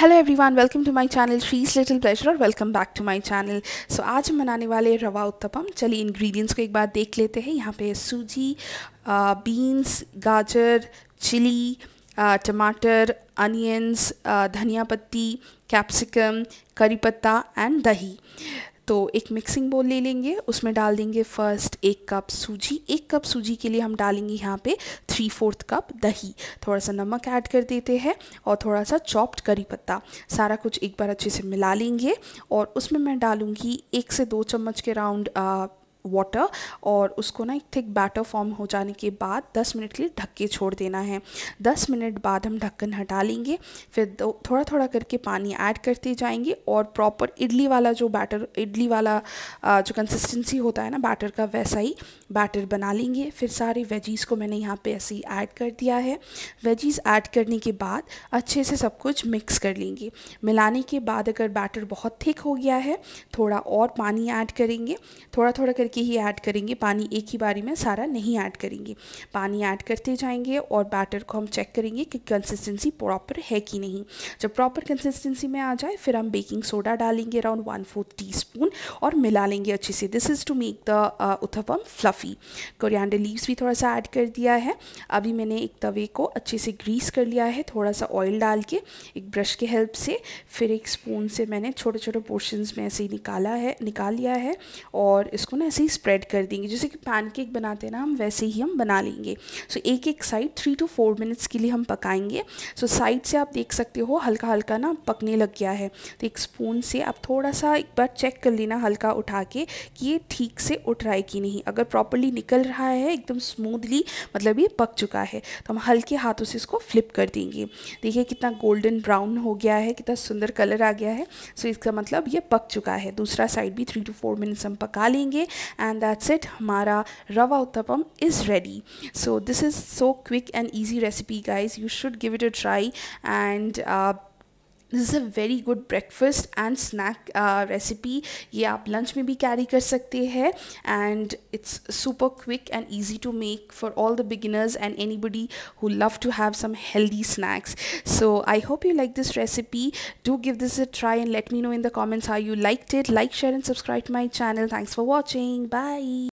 hello everyone welcome to my channel Shree's little pleasure और welcome back to my channel so आज हम बनाने वाले रवा उत्तपम चलिए इंग्रेडिएंट्स को एक बार देख लेते हैं यहाँ पे सूजी बीन्स गाजर चिली टमाटर अनियंस धनिया पत्ती कैप्सिकम करी पत्ता एंड दही तो एक मिक्सिंग बोल ले लेंगे उसमें डाल देंगे फर्स्ट एक कप सूजी एक कप सूजी के लिए हम डालेंगे यहाँ पे थ्री फोर्थ कप दही थोड़ा सा नमक ऐड कर देते हैं और थोड़ा सा चॉप्ड करी पत्ता सारा कुछ एक बार अच्छे से मिला लेंगे और उसमें मैं डालूँगी एक से दो चम्मच के राउंड वाटर और उसको ना एक थिक बैटर फॉर्म हो जाने के बाद 10 मिनट के लिए ढक के छोड़ देना है 10 मिनट बाद हम ढक्कन हटा लेंगे फिर थोड़ा थोड़ा करके पानी ऐड करते जाएंगे और प्रॉपर इडली वाला जो बैटर इडली वाला जो कंसिस्टेंसी होता है ना बैटर का वैसा ही बैटर बना लेंगे फिर सारे वेजीज़ को मैंने यहाँ पर ऐसे ही ऐड कर दिया है वेजीज़ ऐड करने के बाद अच्छे से सब कुछ मिक्स कर लेंगे मिलाने के बाद अगर बैटर बहुत थिक हो गया है थोड़ा और पानी ऐड करेंगे थोड़ा थोड़ा करके के ही ऐड करेंगे पानी एक ही बारी में सारा नहीं ऐड करेंगे पानी ऐड करते जाएंगे और बैटर को हम चेक करेंगे कि कंसिस्टेंसी प्रॉपर है कि नहीं जब प्रॉपर कंसिस्टेंसी में आ जाए फिर हम बेकिंग सोडा डालेंगे around one fourth teaspoon और मिला लेंगे अच्छे से this is to make the uthappam fluffy coriander leaves भी थोड़ा सा ऐड कर दिया है अभी मैंने एक तवे को अच्छे से ग्रीस कर लिया है थोड़ा सा ऑयल डाल के एक ब्रश के हेल्प से फिर एक स्पून से मैंने छोटे छोटे पोर्शंस में ऐसे ही निकाला है निकाल लिया है और इसको ना ऐसे ही स्प्रेड कर देंगे जैसे कि पैनकेक बनाते हैं ना हम वैसे ही हम बना लेंगे सो so, एक एक side three two four minutes के लिए हम पकाएंगे सो so, साइड से आप देख सकते हो हल्का हल्का ना पकने लग गया है तो एक स्पून से आप थोड़ा सा एक बार चेक कर लेना हल्का उठा के कि ये ठीक से उठ रहा है कि नहीं अगर प्रॉपरली निकल रहा है एकदम स्मूदली मतलब ये पक चुका है तो हम हल्के हाथों से इसको फ्लिप कर देंगे देखिए कितना गोल्डन ब्राउन हो गया है कितना सुंदर कलर आ गया है सो so, इसका मतलब ये पक चुका है दूसरा साइड भी थ्री टू फोर मिनट्स हम पका लेंगे and that's it Mara Rava Uttapam is ready so this is so quick and easy recipe guys you should give it a try and uh, this is a very good breakfast and snack uh, recipe ye aap lunch mein bhi carry kar sakte hai and it's super quick and easy to make for all the beginners and anybody who love to have some healthy snacks so i hope you like this recipe do give this a try and let me know in the comments how you liked it like share and subscribe to my channel thanks for watching bye